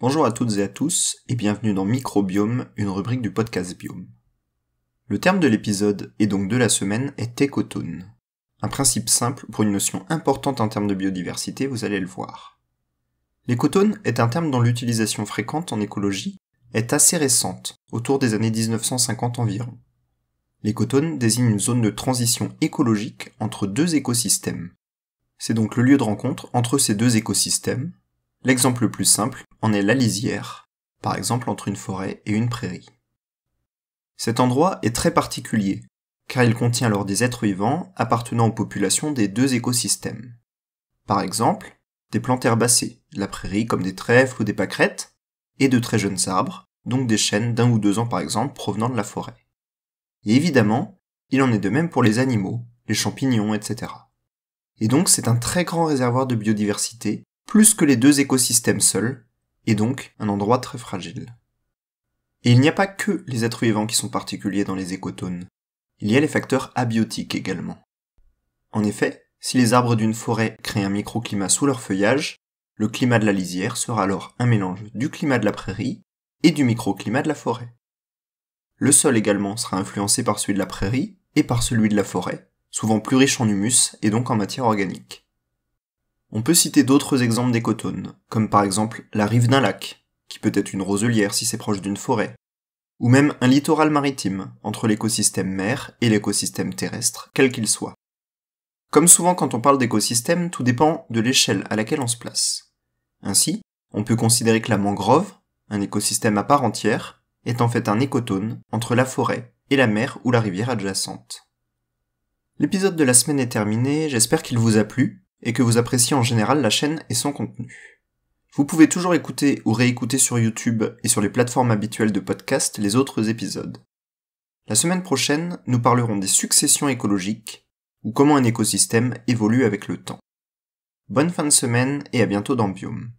Bonjour à toutes et à tous et bienvenue dans Microbiome, une rubrique du podcast Biome. Le terme de l'épisode et donc de la semaine est écotone. Un principe simple pour une notion importante en termes de biodiversité, vous allez le voir. L'écotone est un terme dont l'utilisation fréquente en écologie est assez récente, autour des années 1950 environ. L'écotone désigne une zone de transition écologique entre deux écosystèmes. C'est donc le lieu de rencontre entre ces deux écosystèmes, L'exemple le plus simple en est la lisière, par exemple entre une forêt et une prairie. Cet endroit est très particulier, car il contient alors des êtres vivants appartenant aux populations des deux écosystèmes. Par exemple, des plantes herbacées, de la prairie comme des trèfles ou des pâquerettes, et de très jeunes arbres, donc des chênes d'un ou deux ans par exemple provenant de la forêt. Et évidemment, il en est de même pour les animaux, les champignons, etc. Et donc c'est un très grand réservoir de biodiversité plus que les deux écosystèmes seuls, et donc un endroit très fragile. Et il n'y a pas que les êtres vivants qui sont particuliers dans les écotones, il y a les facteurs abiotiques également. En effet, si les arbres d'une forêt créent un microclimat sous leur feuillage, le climat de la lisière sera alors un mélange du climat de la prairie et du microclimat de la forêt. Le sol également sera influencé par celui de la prairie et par celui de la forêt, souvent plus riche en humus et donc en matière organique. On peut citer d'autres exemples d'écotones, comme par exemple la rive d'un lac, qui peut être une roselière si c'est proche d'une forêt, ou même un littoral maritime, entre l'écosystème mer et l'écosystème terrestre, quel qu'il soit. Comme souvent quand on parle d'écosystème, tout dépend de l'échelle à laquelle on se place. Ainsi, on peut considérer que la mangrove, un écosystème à part entière, est en fait un écotone entre la forêt et la mer ou la rivière adjacente. L'épisode de la semaine est terminé, j'espère qu'il vous a plu, et que vous appréciez en général la chaîne et son contenu. Vous pouvez toujours écouter ou réécouter sur YouTube et sur les plateformes habituelles de podcast les autres épisodes. La semaine prochaine, nous parlerons des successions écologiques, ou comment un écosystème évolue avec le temps. Bonne fin de semaine et à bientôt dans Biome.